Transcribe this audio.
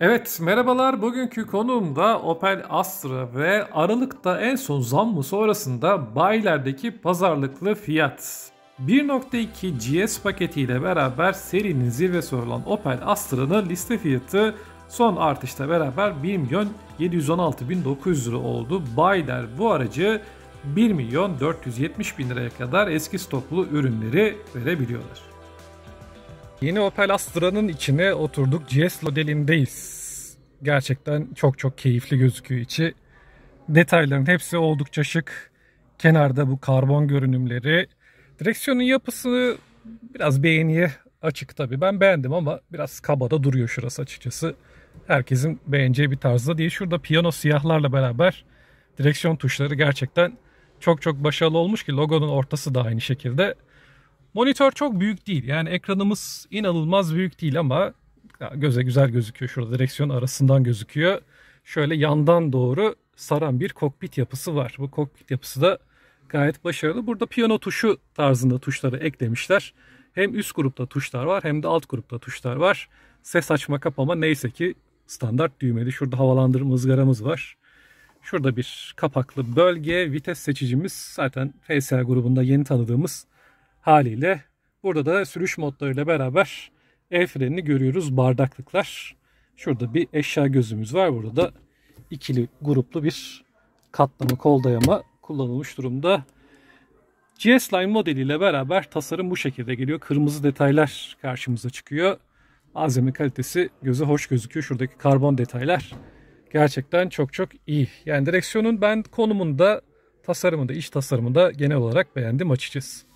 Evet merhabalar bugünkü konuğum da Opel Astra ve Aralık'ta en son zam zammı sonrasında bayilerdeki pazarlıklı fiyat. 1.2 GS paketiyle beraber serinin zirvesi olan Opel Astra'nın liste fiyatı son artışla beraber 1 milyon 716 bin 900 lira oldu. Bayiler bu aracı 1 milyon 470 bin liraya kadar eski stoklu ürünleri verebiliyorlar. Yeni Opel Astra'nın içine oturduk. GS modelindeyiz. Gerçekten çok çok keyifli gözüküyor içi. Detayların hepsi oldukça şık. Kenarda bu karbon görünümleri. Direksiyonun yapısı biraz beğeniye açık tabii. Ben beğendim ama biraz kabada duruyor şurası açıkçası. Herkesin beğeneceği bir tarzda değil. Şurada piyano siyahlarla beraber direksiyon tuşları gerçekten çok çok başarılı olmuş ki logonun ortası da aynı şekilde. Monitör çok büyük değil. Yani ekranımız inanılmaz büyük değil ama göze güzel gözüküyor. Şurada direksiyon arasından gözüküyor. Şöyle yandan doğru saran bir kokpit yapısı var. Bu kokpit yapısı da gayet başarılı. Burada piyano tuşu tarzında tuşları eklemişler. Hem üst grupta tuşlar var hem de alt grupta tuşlar var. Ses açma kapama neyse ki standart düğmeli. Şurada havalandırma ızgaramız var. Şurada bir kapaklı bölge, vites seçicimiz zaten FSL grubunda yeni tanıdığımız Haliyle burada da sürüş modlarıyla beraber el frenini görüyoruz. Bardaklıklar. Şurada bir eşya gözümüz var. Burada da ikili gruplu bir katlama kol dayama kullanılmış durumda. GS Line modeliyle beraber tasarım bu şekilde geliyor. Kırmızı detaylar karşımıza çıkıyor. Malzeme kalitesi göze hoş gözüküyor. Şuradaki karbon detaylar gerçekten çok çok iyi. Yani direksiyonun ben konumunda, tasarımında, iç tasarımında genel olarak beğendim açıkçası.